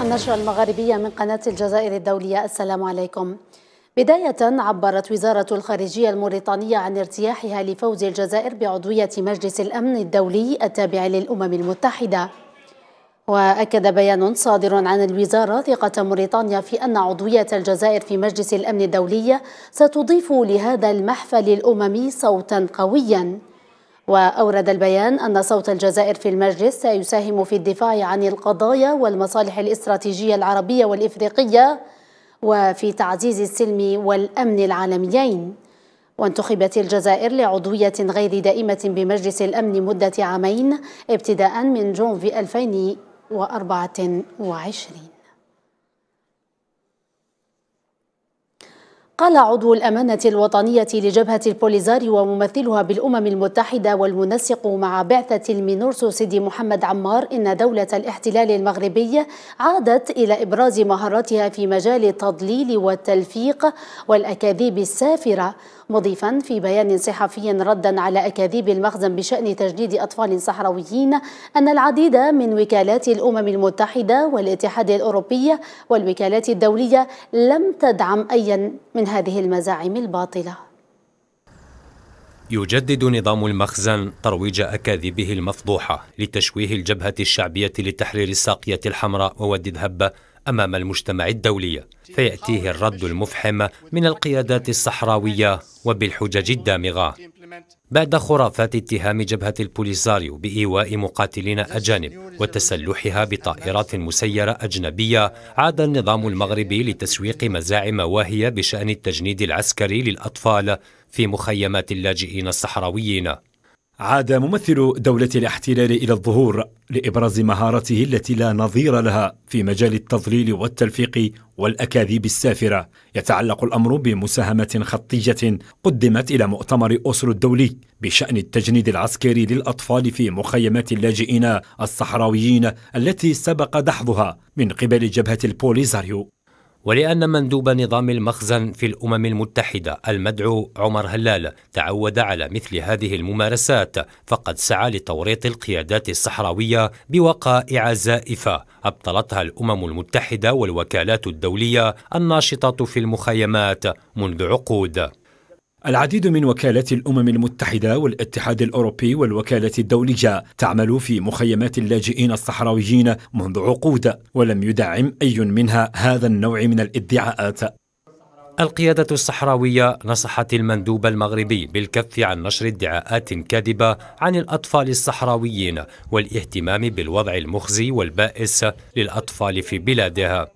النشرة المغاربية من قناة الجزائر الدولية السلام عليكم بداية عبرت وزارة الخارجية الموريطانية عن ارتياحها لفوز الجزائر بعضوية مجلس الأمن الدولي التابع للأمم المتحدة وأكد بيان صادر عن الوزارة ثقة موريطانيا في أن عضوية الجزائر في مجلس الأمن الدولي ستضيف لهذا المحفل الأممي صوتا قويا وأورد البيان أن صوت الجزائر في المجلس سيساهم في الدفاع عن القضايا والمصالح الاستراتيجية العربية والإفريقية وفي تعزيز السلم والأمن العالميين وانتخبت الجزائر لعضوية غير دائمة بمجلس الأمن مدة عامين ابتداء من جونفي 2024 قال عضو الأمانة الوطنية لجبهة البوليزاري وممثلها بالأمم المتحدة والمنسق مع بعثة المينورسو سيدي محمد عمار إن دولة الاحتلال المغربي عادت إلى إبراز مهاراتها في مجال التضليل والتلفيق والأكاذيب السافرة مضيفا في بيان صحفي ردا على أكاذيب المخزن بشأن تجنيد أطفال صحراويين أن العديد من وكالات الأمم المتحدة والاتحاد الأوروبي والوكالات الدولية لم تدعم أيا من هذه المزاعم الباطلة يجدد نظام المخزن ترويج أكاذيبه المفضوحة لتشويه الجبهة الشعبية لتحرير الساقية الحمراء ووادي ذهبه أمام المجتمع الدولي فيأتيه الرد المفحم من القيادات الصحراوية وبالحجج الدامغة بعد خرافات اتهام جبهة البوليساريو بإيواء مقاتلين أجانب وتسلحها بطائرات مسيرة أجنبية عاد النظام المغربي لتسويق مزاعم واهية بشأن التجنيد العسكري للأطفال في مخيمات اللاجئين الصحراويين عاد ممثل دولة الاحتلال إلى الظهور لإبراز مهارته التي لا نظير لها في مجال التضليل والتلفيق والأكاذيب السافرة يتعلق الأمر بمساهمة خطية قدمت إلى مؤتمر أوسلو الدولي بشأن التجنيد العسكري للأطفال في مخيمات اللاجئين الصحراويين التي سبق دحضها من قبل جبهة البوليزاريو ولأن مندوب نظام المخزن في الأمم المتحدة المدعو عمر هلال تعود على مثل هذه الممارسات فقد سعى لتوريط القيادات الصحراوية بوقائع زائفة أبطلتها الأمم المتحدة والوكالات الدولية الناشطة في المخيمات منذ عقود العديد من وكالات الأمم المتحدة والاتحاد الأوروبي والوكالة الدولية تعمل في مخيمات اللاجئين الصحراويين منذ عقود ولم يدعم أي منها هذا النوع من الادعاءات القيادة الصحراوية نصحت المندوب المغربي بالكف عن نشر ادعاءات كاذبة عن الأطفال الصحراويين والاهتمام بالوضع المخزي والبائس للأطفال في بلادها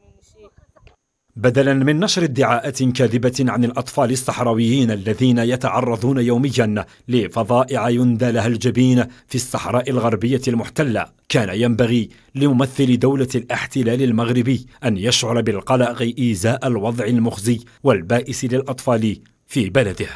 بدلا من نشر ادعاءات كاذبه عن الاطفال الصحراويين الذين يتعرضون يوميا لفظائع يندى لها الجبين في الصحراء الغربيه المحتله كان ينبغي لممثل دوله الاحتلال المغربي ان يشعر بالقلق ازاء الوضع المخزي والبائس للاطفال في بلده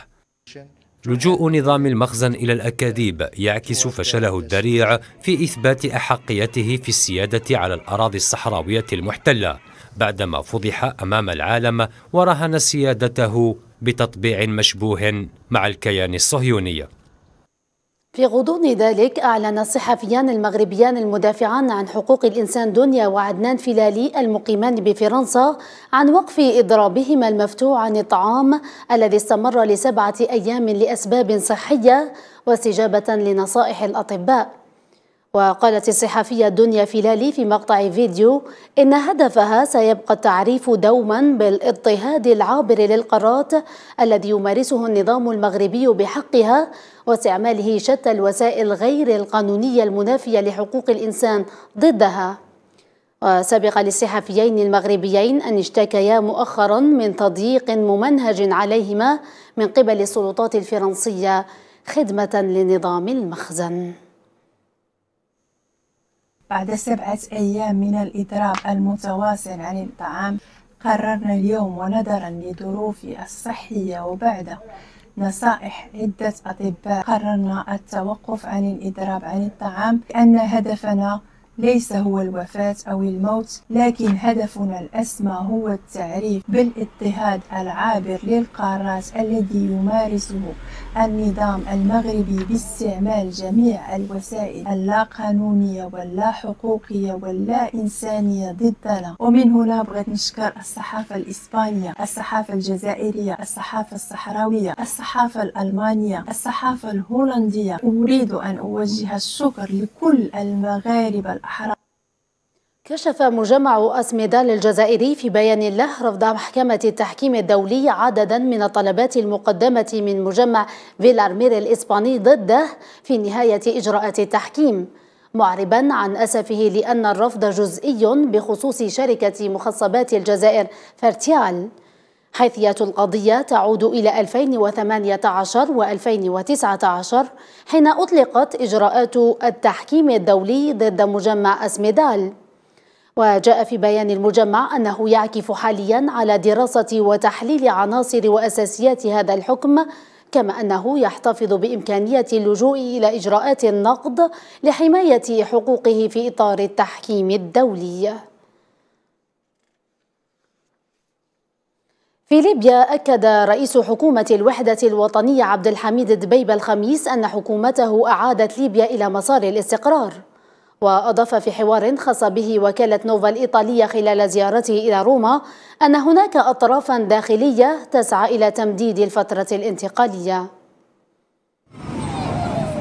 لجوء نظام المخزن إلى الأكاذيب يعكس فشله الذريع في إثبات أحقيته في السيادة على الأراضي الصحراوية المحتلة بعدما فضح امام العالم ورهن سيادته بتطبيع مشبوه مع الكيان الصهيوني في غضون ذلك أعلن الصحفيان المغربيان المدافعان عن حقوق الإنسان دنيا وعدنان فلالي المقيمان بفرنسا عن وقف إضرابهما المفتوح عن الطعام الذي استمر لسبعة أيام لأسباب صحية واستجابة لنصائح الأطباء وقالت الصحفية دنيا فيلالي في مقطع فيديو إن هدفها سيبقى التعريف دوما بالاضطهاد العابر للقارات الذي يمارسه النظام المغربي بحقها واستعماله شتى الوسائل غير القانونية المنافية لحقوق الإنسان ضدها وسبق للصحفيين المغربيين أن اشتكيا مؤخرا من تضييق ممنهج عليهما من قبل السلطات الفرنسية خدمة لنظام المخزن بعد سبعة أيام من الإضراب المتواصل عن الطعام قررنا اليوم ونظرا لظروفي الصحية وبعد نصائح عدة أطباء قررنا التوقف عن الإضراب عن الطعام لأن هدفنا ليس هو الوفاة أو الموت لكن هدفنا الأسمى هو التعريف بالاضطهاد العابر للقارات الذي يمارسه النظام المغربي باستعمال جميع الوسائل اللا قانونية واللا حقوقية واللا إنسانية ضدنا ومن هنا بغيت نشكر الصحافة الإسبانية الصحافة الجزائرية الصحافة الصحراوية الصحافة الألمانية الصحافة الهولندية أريد أن أوجه الشكر لكل المغاربة حرام كشف مجمع أسميدال الجزائري في بيان له رفض محكمة التحكيم الدولي عددا من الطلبات المقدمة من مجمع فيلارمير الإسباني ضده في نهاية إجراءات التحكيم معربا عن أسفه لأن الرفض جزئي بخصوص شركة مخصبات الجزائر فارتيال حيثيات القضية تعود إلى 2018 و2019 حين أطلقت إجراءات التحكيم الدولي ضد مجمع أسميدال وجاء في بيان المجمع أنه يعكف حاليا على دراسة وتحليل عناصر وأساسيات هذا الحكم كما أنه يحتفظ بإمكانية اللجوء إلى إجراءات النقض لحماية حقوقه في إطار التحكيم الدولي في ليبيا أكد رئيس حكومة الوحدة الوطنية عبد الحميد دبيب الخميس أن حكومته أعادت ليبيا إلى مسار الاستقرار وأضاف في حوار خاص به وكالة نوفا الإيطالية خلال زيارته إلى روما أن هناك أطرافا داخلية تسعى إلى تمديد الفترة الانتقالية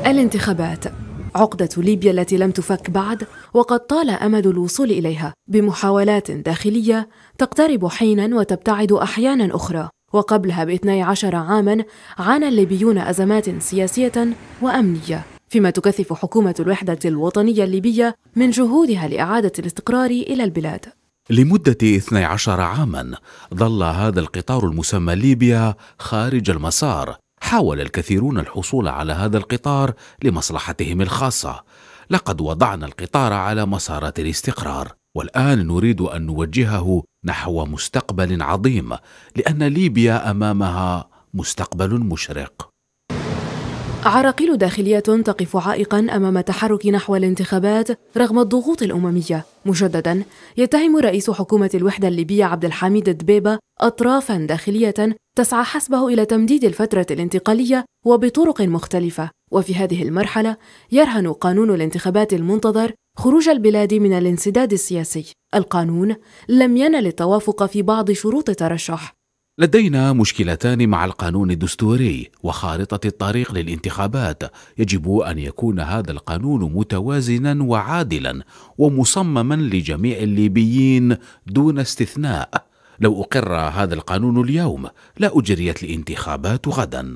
الانتخابات عقدة ليبيا التي لم تفك بعد وقد طال أمد الوصول إليها بمحاولات داخلية تقترب حينا وتبتعد أحيانا أخرى وقبلها باثني عشر عاما عانى الليبيون أزمات سياسية وأمنية فيما تكثف حكومة الوحدة الوطنية الليبية من جهودها لإعادة الاستقرار إلى البلاد لمدة 12 عاما ظل هذا القطار المسمى ليبيا خارج المسار حاول الكثيرون الحصول على هذا القطار لمصلحتهم الخاصة لقد وضعنا القطار على مسارات الاستقرار والان نريد ان نوجهه نحو مستقبل عظيم لان ليبيا امامها مستقبل مشرق عراقيل داخلية تقف عائقا أمام التحرك نحو الانتخابات رغم الضغوط الأممية مجددا يتهم رئيس حكومة الوحدة الليبية عبد الحميد الدبيبة أطرافا داخلية تسعى حسبه إلى تمديد الفترة الانتقالية وبطرق مختلفة وفي هذه المرحلة يرهن قانون الانتخابات المنتظر خروج البلاد من الانسداد السياسي القانون لم ينل التوافق في بعض شروط الترشح لدينا مشكلتان مع القانون الدستوري وخارطة الطريق للانتخابات. يجب أن يكون هذا القانون متوازنا وعادلا ومصمما لجميع الليبيين دون استثناء. لو أقر هذا القانون اليوم لا أجريت الانتخابات غدا.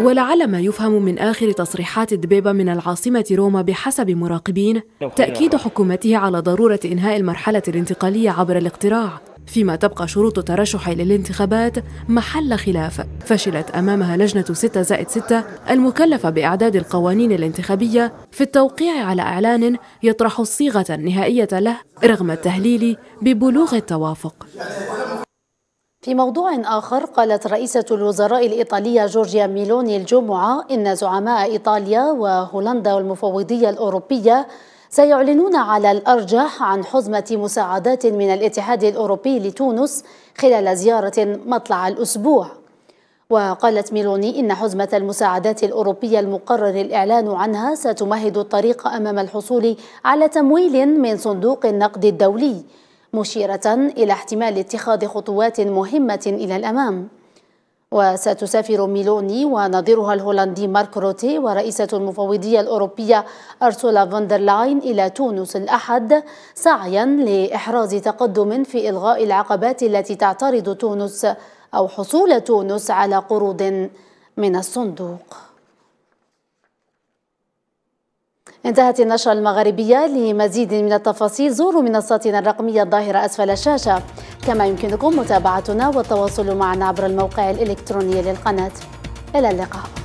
ولعل ما يفهم من آخر تصريحات دبيبة من العاصمة روما بحسب مراقبين تأكيد حكومته على ضرورة إنهاء المرحلة الانتقالية عبر الاقتراع فيما تبقى شروط ترشح للانتخابات محل خلاف فشلت أمامها لجنة 6 زائد 6 المكلفة بإعداد القوانين الانتخابية في التوقيع على إعلان يطرح الصيغة النهائية له رغم التهليل ببلوغ التوافق في موضوع آخر قالت رئيسة الوزراء الإيطالية جورجيا ميلوني الجمعة إن زعماء إيطاليا وهولندا والمفوضية الأوروبية سيعلنون على الأرجح عن حزمة مساعدات من الاتحاد الأوروبي لتونس خلال زيارة مطلع الأسبوع وقالت ميلوني إن حزمة المساعدات الأوروبية المقرر الإعلان عنها ستمهد الطريق أمام الحصول على تمويل من صندوق النقد الدولي مشيرة إلى احتمال اتخاذ خطوات مهمة إلى الأمام وستسافر ميلوني ونظيرها الهولندي مارك روتي ورئيسة المفوضية الأوروبية أرسولا فوندرلاين إلى تونس الأحد سعيا لإحراز تقدم في إلغاء العقبات التي تعترض تونس أو حصول تونس على قروض من الصندوق انتهت النشرة المغربية لمزيد من التفاصيل زوروا منصاتنا الرقمية الظاهرة أسفل الشاشة كما يمكنكم متابعتنا والتواصل معنا عبر الموقع الإلكتروني للقناة إلى اللقاء